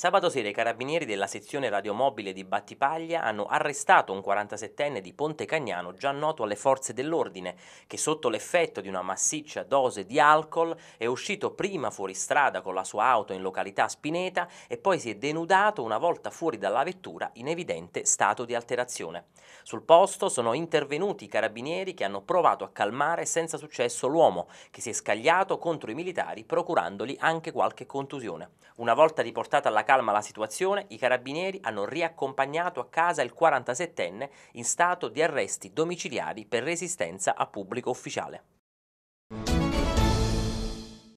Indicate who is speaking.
Speaker 1: Sabato sera i carabinieri della sezione radiomobile di Battipaglia hanno arrestato un 47enne di Ponte Cagnano già noto alle forze dell'ordine che sotto l'effetto di una massiccia dose di alcol è uscito prima fuori strada con la sua auto in località Spineta e poi si è denudato una volta fuori dalla vettura in evidente stato di alterazione. Sul posto sono intervenuti i carabinieri che hanno provato a calmare senza successo l'uomo che si è scagliato contro i militari procurandogli anche qualche contusione. Una volta riportata alla calma la situazione, i carabinieri hanno riaccompagnato a casa il 47enne in stato di arresti domiciliari per resistenza a pubblico ufficiale.